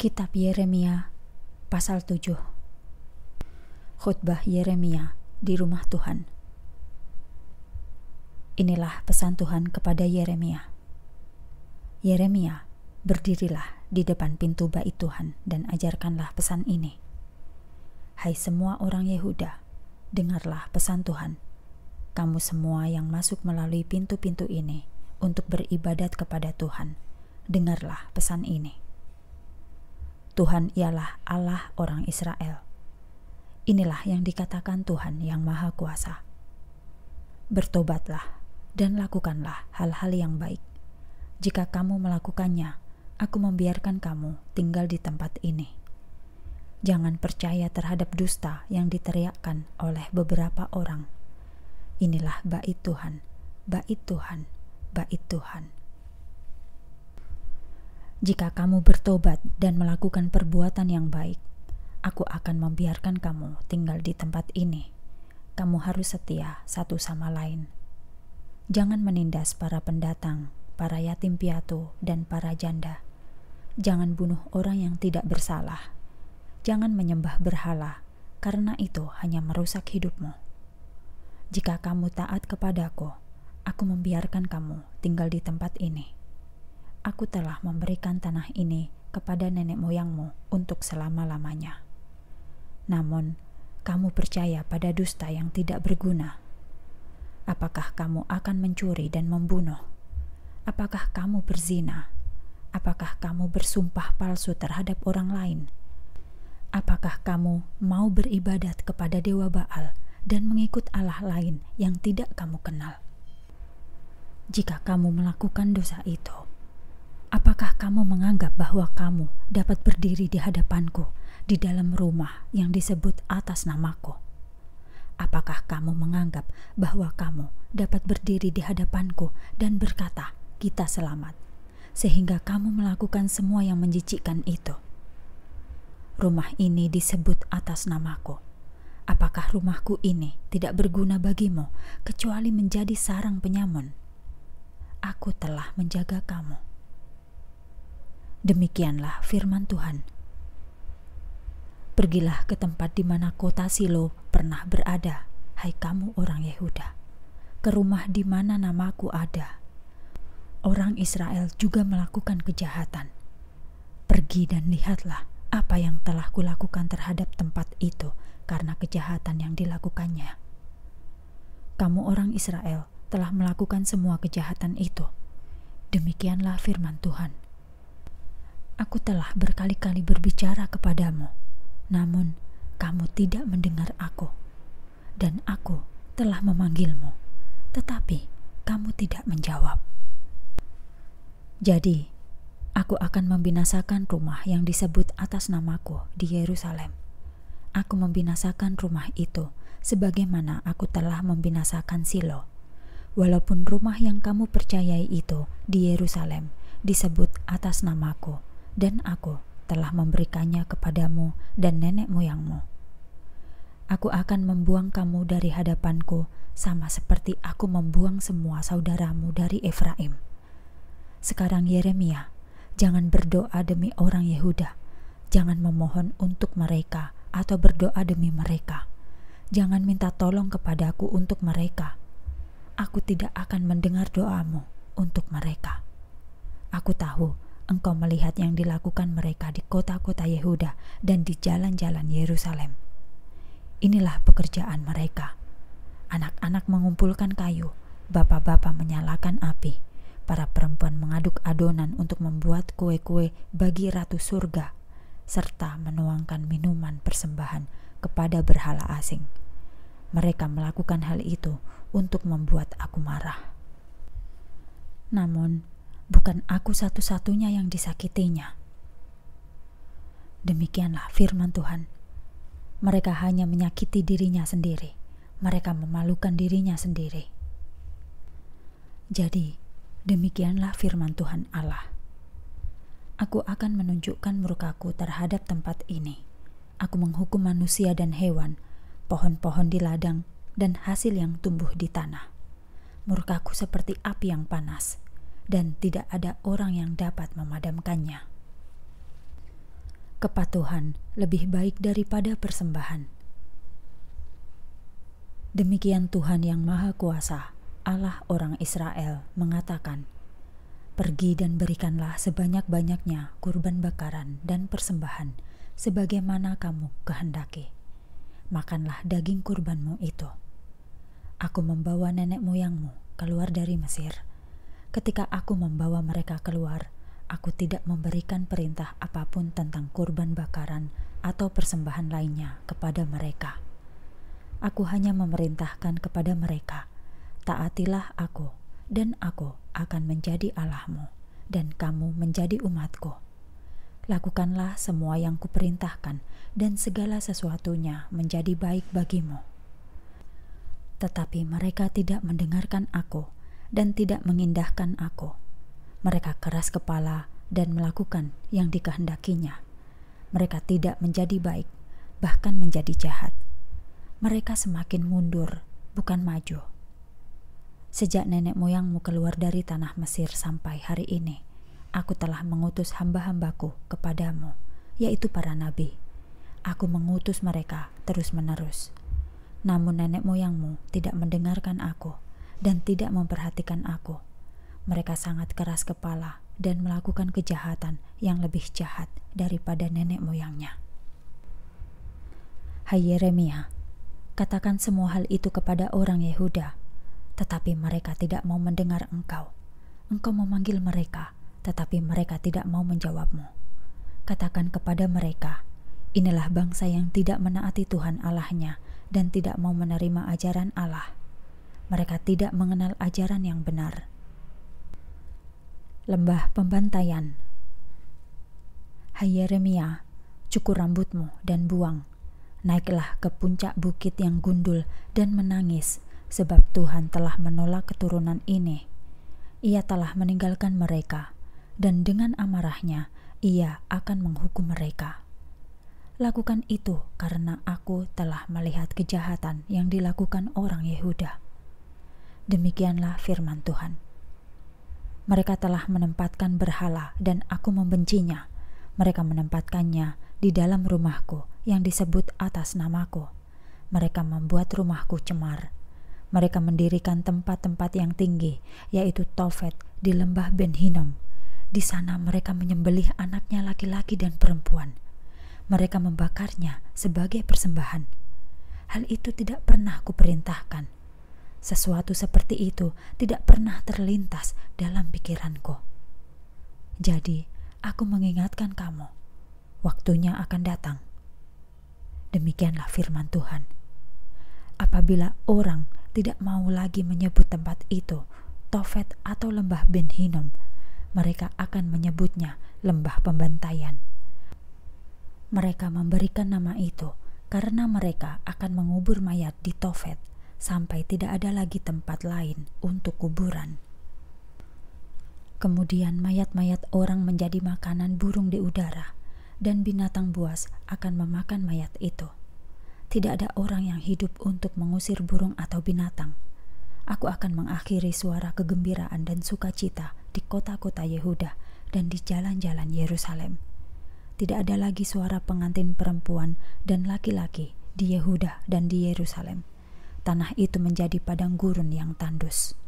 Kitab Yeremia pasal 7 Khutbah Yeremia di rumah Tuhan Inilah pesan Tuhan kepada Yeremia Yeremia, berdirilah di depan pintu bait Tuhan dan ajarkanlah pesan ini Hai semua orang Yehuda, dengarlah pesan Tuhan Kamu semua yang masuk melalui pintu-pintu ini untuk beribadat kepada Tuhan, dengarlah pesan ini Tuhan ialah Allah orang Israel. Inilah yang dikatakan Tuhan yang Maha Kuasa. Bertobatlah dan lakukanlah hal-hal yang baik. Jika kamu melakukannya, aku membiarkan kamu tinggal di tempat ini. Jangan percaya terhadap dusta yang diteriakkan oleh beberapa orang. Inilah bait Tuhan, bait Tuhan, bait Tuhan. Jika kamu bertobat dan melakukan perbuatan yang baik, aku akan membiarkan kamu tinggal di tempat ini. Kamu harus setia satu sama lain. Jangan menindas para pendatang, para yatim piatu, dan para janda. Jangan bunuh orang yang tidak bersalah. Jangan menyembah berhala, karena itu hanya merusak hidupmu. Jika kamu taat kepadaku, aku membiarkan kamu tinggal di tempat ini aku telah memberikan tanah ini kepada nenek moyangmu untuk selama-lamanya. Namun, kamu percaya pada dusta yang tidak berguna. Apakah kamu akan mencuri dan membunuh? Apakah kamu berzina? Apakah kamu bersumpah palsu terhadap orang lain? Apakah kamu mau beribadat kepada dewa Baal dan mengikut Allah lain yang tidak kamu kenal? Jika kamu melakukan dosa itu, Apakah kamu menganggap bahwa kamu dapat berdiri di hadapanku di dalam rumah yang disebut atas namaku? Apakah kamu menganggap bahwa kamu dapat berdiri di hadapanku dan berkata, "Kita selamat," sehingga kamu melakukan semua yang menjijikkan itu? Rumah ini disebut atas namaku. Apakah rumahku ini tidak berguna bagimu kecuali menjadi sarang penyamun? Aku telah menjaga kamu Demikianlah firman Tuhan. Pergilah ke tempat di mana kota Silo pernah berada, hai kamu orang Yehuda, ke rumah di mana namaku ada. Orang Israel juga melakukan kejahatan. Pergi dan lihatlah apa yang telah kulakukan terhadap tempat itu karena kejahatan yang dilakukannya. Kamu orang Israel telah melakukan semua kejahatan itu. Demikianlah firman Tuhan. Aku telah berkali-kali berbicara kepadamu, namun kamu tidak mendengar aku, dan aku telah memanggilmu, tetapi kamu tidak menjawab. Jadi, aku akan membinasakan rumah yang disebut atas namaku di Yerusalem. Aku membinasakan rumah itu sebagaimana aku telah membinasakan Silo. Walaupun rumah yang kamu percayai itu di Yerusalem disebut atas namaku dan aku telah memberikannya kepadamu dan nenek moyangmu. Aku akan membuang kamu dari hadapanku, sama seperti aku membuang semua saudaramu dari Efraim. Sekarang Yeremia, jangan berdoa demi orang Yehuda, jangan memohon untuk mereka atau berdoa demi mereka. Jangan minta tolong kepadaku untuk mereka. Aku tidak akan mendengar doamu untuk mereka. Aku tahu engkau melihat yang dilakukan mereka di kota-kota Yehuda dan di jalan-jalan Yerusalem. Inilah pekerjaan mereka. Anak-anak mengumpulkan kayu, bapak-bapak menyalakan api, para perempuan mengaduk adonan untuk membuat kue-kue bagi ratu surga, serta menuangkan minuman persembahan kepada berhala asing. Mereka melakukan hal itu untuk membuat aku marah. Namun, bukan aku satu-satunya yang disakitinya. Demikianlah firman Tuhan. Mereka hanya menyakiti dirinya sendiri. Mereka memalukan dirinya sendiri. Jadi, demikianlah firman Tuhan Allah. Aku akan menunjukkan murkaku terhadap tempat ini. Aku menghukum manusia dan hewan, pohon-pohon di ladang, dan hasil yang tumbuh di tanah. Murkaku seperti api yang panas dan tidak ada orang yang dapat memadamkannya. Kepatuhan lebih baik daripada persembahan. Demikian Tuhan yang Maha Kuasa, Allah orang Israel, mengatakan, Pergi dan berikanlah sebanyak-banyaknya kurban bakaran dan persembahan, sebagaimana kamu kehendaki. Makanlah daging kurbanmu itu. Aku membawa nenek moyangmu keluar dari Mesir, Ketika aku membawa mereka keluar, aku tidak memberikan perintah apapun tentang kurban bakaran atau persembahan lainnya kepada mereka. Aku hanya memerintahkan kepada mereka, "Taatilah aku, dan aku akan menjadi Allahmu, dan kamu menjadi umatku." Lakukanlah semua yang kuperintahkan, dan segala sesuatunya menjadi baik bagimu. Tetapi mereka tidak mendengarkan aku dan tidak mengindahkan aku. Mereka keras kepala dan melakukan yang dikehendakinya. Mereka tidak menjadi baik, bahkan menjadi jahat. Mereka semakin mundur, bukan maju. Sejak nenek moyangmu keluar dari tanah Mesir sampai hari ini, aku telah mengutus hamba-hambaku kepadamu, yaitu para nabi. Aku mengutus mereka terus-menerus. Namun nenek moyangmu tidak mendengarkan aku dan tidak memperhatikan aku. Mereka sangat keras kepala dan melakukan kejahatan yang lebih jahat daripada nenek moyangnya. Hai Yeremia, katakan semua hal itu kepada orang Yehuda, tetapi mereka tidak mau mendengar engkau. Engkau memanggil mereka, tetapi mereka tidak mau menjawabmu. Katakan kepada mereka, inilah bangsa yang tidak menaati Tuhan Allahnya dan tidak mau menerima ajaran Allah mereka tidak mengenal ajaran yang benar. Lembah Pembantaian Hai Yeremia, cukur rambutmu dan buang. Naiklah ke puncak bukit yang gundul dan menangis, sebab Tuhan telah menolak keturunan ini. Ia telah meninggalkan mereka, dan dengan amarahnya, ia akan menghukum mereka. Lakukan itu karena aku telah melihat kejahatan yang dilakukan orang Yehuda. Demikianlah firman Tuhan. Mereka telah menempatkan berhala dan aku membencinya. Mereka menempatkannya di dalam rumahku yang disebut atas namaku. Mereka membuat rumahku cemar. Mereka mendirikan tempat-tempat yang tinggi, yaitu Tofet di lembah Ben Hinom. Di sana mereka menyembelih anaknya laki-laki dan perempuan. Mereka membakarnya sebagai persembahan. Hal itu tidak pernah kuperintahkan. Sesuatu seperti itu tidak pernah terlintas dalam pikiranku. Jadi, aku mengingatkan kamu, waktunya akan datang. Demikianlah firman Tuhan. Apabila orang tidak mau lagi menyebut tempat itu Tofet atau lembah Ben Hinom, mereka akan menyebutnya lembah pembantaian. Mereka memberikan nama itu karena mereka akan mengubur mayat di Tofet sampai tidak ada lagi tempat lain untuk kuburan. Kemudian mayat-mayat orang menjadi makanan burung di udara dan binatang buas akan memakan mayat itu. Tidak ada orang yang hidup untuk mengusir burung atau binatang. Aku akan mengakhiri suara kegembiraan dan sukacita di kota-kota Yehuda dan di jalan-jalan Yerusalem. Tidak ada lagi suara pengantin perempuan dan laki-laki di Yehuda dan di Yerusalem tanah itu menjadi padang gurun yang tandus.